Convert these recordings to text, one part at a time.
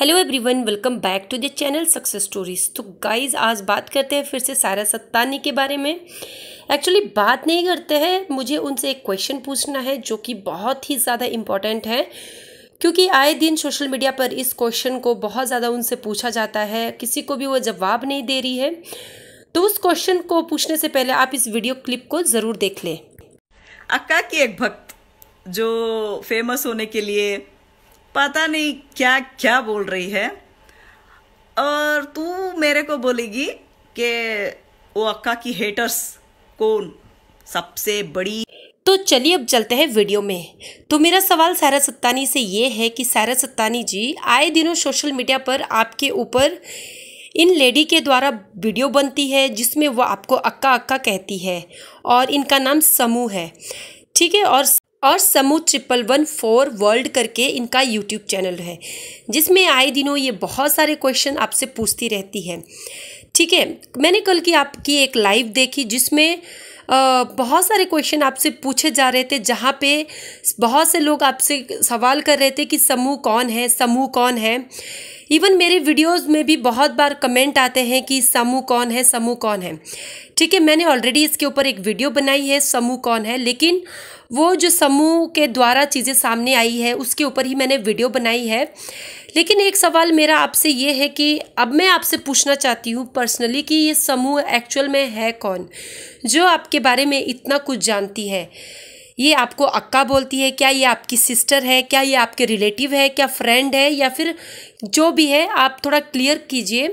hello everyone welcome back to the channel success stories तो guys आज बात करते हैं फिर से सारा सत्तानी के बारे में एक्चुअली बात नहीं करते हैं मुझे उनसे एक क्वेश्चन पूछना है जो कि बहुत ही ज़्यादा इम्पॉर्टेंट है क्योंकि आए दिन सोशल मीडिया पर इस क्वेश्चन को बहुत ज़्यादा उनसे पूछा जाता है किसी को भी वो जवाब नहीं दे रही है तो उस क्वेश्चन को पूछने से पहले आप इस वीडियो क्लिप को ज़रूर देख लें अक्का की एक भक्त जो फेमस होने के लिए पता नहीं क्या क्या बोल रही है और तू मेरे को बोलेगी कि वो अक्का की हेटर्स कौन सबसे बड़ी तो चलिए अब चलते हैं वीडियो में तो मेरा सवाल सारा सत्तानी से ये है कि सारा सत्तानी जी आए दिनों सोशल मीडिया पर आपके ऊपर इन लेडी के द्वारा वीडियो बनती है जिसमें वो आपको अक्का अक्का कहती है और इनका नाम समूह है ठीक है और और समूह ट्रिपल वन फोर वर्ल्ड करके इनका यूट्यूब चैनल है जिसमें आए दिनों ये बहुत सारे क्वेश्चन आपसे पूछती रहती है ठीक है मैंने कल की आपकी एक लाइव देखी जिसमें बहुत सारे क्वेश्चन आपसे पूछे जा रहे थे जहाँ पे बहुत से लोग आपसे सवाल कर रहे थे कि समूह कौन है समूह कौन है इवन मेरे वीडियोस में भी बहुत बार कमेंट आते हैं कि समूह कौन है समूह कौन है ठीक है मैंने ऑलरेडी इसके ऊपर एक वीडियो बनाई है समूह कौन है लेकिन वो जो समूह के द्वारा चीज़ें सामने आई है उसके ऊपर ही मैंने वीडियो बनाई है लेकिन एक सवाल मेरा आपसे ये है कि अब मैं आपसे पूछना चाहती हूँ पर्सनली कि ये समूह एक्चुअल में है कौन जो आपके बारे में इतना कुछ जानती है ये आपको अक्का बोलती है क्या ये आपकी सिस्टर है क्या ये आपके रिलेटिव है क्या फ्रेंड है या फिर जो भी है आप थोड़ा क्लियर कीजिए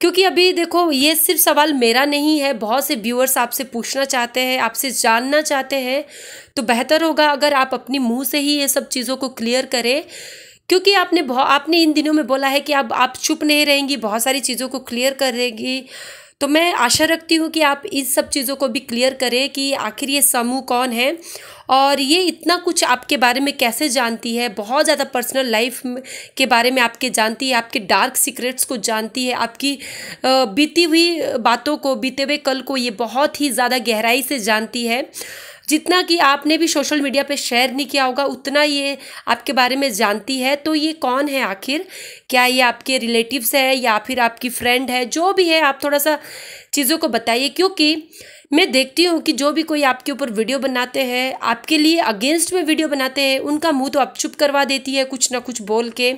क्योंकि अभी देखो ये सिर्फ सवाल मेरा नहीं है बहुत से व्यूअर्स आपसे पूछना चाहते हैं आपसे जानना चाहते हैं तो बेहतर होगा अगर आप अपने मुंह से ही ये सब चीज़ों को क्लियर करें क्योंकि आपने आपने इन दिनों में बोला है कि अब आप, आप चुप नहीं रहेंगी बहुत सारी चीज़ों को क्लियर करेंगी तो मैं आशा रखती हूँ कि आप इस सब चीज़ों को भी क्लियर करें कि आखिर ये समूह कौन है और ये इतना कुछ आपके बारे में कैसे जानती है बहुत ज़्यादा पर्सनल लाइफ के बारे में आपके जानती है आपके डार्क सीक्रेट्स को जानती है आपकी बीती हुई बातों को बीते हुए कल को ये बहुत ही ज़्यादा गहराई से जानती है जितना कि आपने भी सोशल मीडिया पे शेयर नहीं किया होगा उतना ये आपके बारे में जानती है तो ये कौन है आखिर क्या ये आपके रिलेटिव्स है या फिर आपकी फ्रेंड है जो भी है आप थोड़ा सा चीज़ों को बताइए क्योंकि मैं देखती हूँ कि जो भी कोई आपके ऊपर वीडियो बनाते हैं आपके लिए अगेंस्ट में वीडियो बनाते हैं उनका मुंह तो आप चुप करवा देती है कुछ ना कुछ बोल के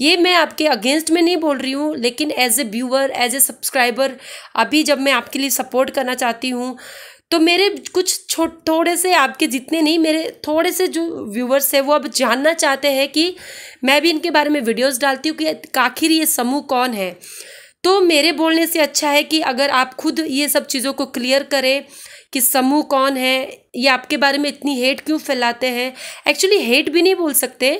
ये मैं आपके अगेंस्ट में नहीं बोल रही हूँ लेकिन as a viewer as a subscriber अभी जब मैं आपके लिए सपोर्ट करना चाहती हूँ तो मेरे कुछ छो थोड़े से आपके जितने नहीं मेरे थोड़े से जो व्यूवर्स है वो अब जानना चाहते हैं कि मैं भी इनके बारे में वीडियोस डालती हूँ कि आखिर ये समूह कौन है तो मेरे बोलने से अच्छा है कि अगर आप खुद ये सब चीज़ों को क्लियर करें कि समूह कौन है ये आपके बारे में इतनी हेट क्यों फैलाते हैं एक्चुअली हेट भी नहीं बोल सकते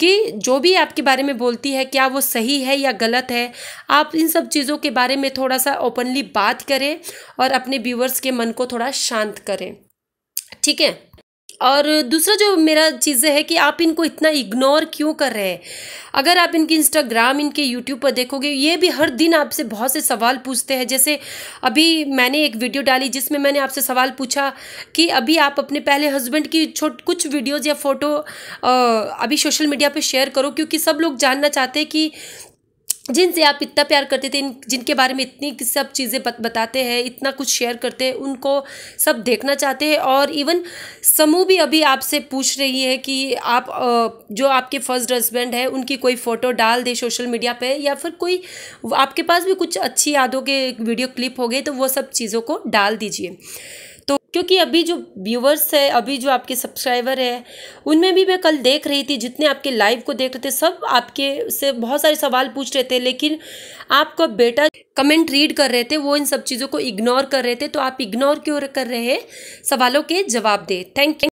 कि जो भी आपके बारे में बोलती है क्या वो सही है या गलत है आप इन सब चीज़ों के बारे में थोड़ा सा ओपनली बात करें और अपने व्यूवर्स के मन को थोड़ा शांत करें ठीक है और दूसरा जो मेरा चीज़ है कि आप इनको इतना इग्नोर क्यों कर रहे हैं अगर आप इनके इंस्टाग्राम इनके यूट्यूब पर देखोगे ये भी हर दिन आपसे बहुत से सवाल पूछते हैं जैसे अभी मैंने एक वीडियो डाली जिसमें मैंने आपसे सवाल पूछा कि अभी आप अपने पहले हस्बैंड की छोट कुछ वीडियोज़ या फ़ोटो अभी सोशल मीडिया पर शेयर करो क्योंकि सब लोग जानना चाहते हैं कि जिनसे आप इतना प्यार करते थे जिनके बारे में इतनी सब चीज़ें बत, बताते हैं इतना कुछ शेयर करते हैं उनको सब देखना चाहते हैं और इवन समूह भी अभी आपसे पूछ रही है कि आप जो आपके फर्स्ट हस्बैंड है उनकी कोई फ़ोटो डाल दे सोशल मीडिया पे या फिर कोई आपके पास भी कुछ अच्छी यादों के वीडियो क्लिप हो गए तो वो सब चीज़ों को डाल दीजिए क्योंकि अभी जो व्यूवर्स है अभी जो आपके सब्सक्राइबर है उनमें भी मैं कल देख रही थी जितने आपके लाइव को देख रहे थे सब आपके से बहुत सारे सवाल पूछ रहे थे लेकिन आपका बेटा कमेंट रीड कर रहे थे वो इन सब चीज़ों को इग्नोर कर रहे थे तो आप इग्नोर क्यों कर रहे हैं सवालों के जवाब दें थैंक यू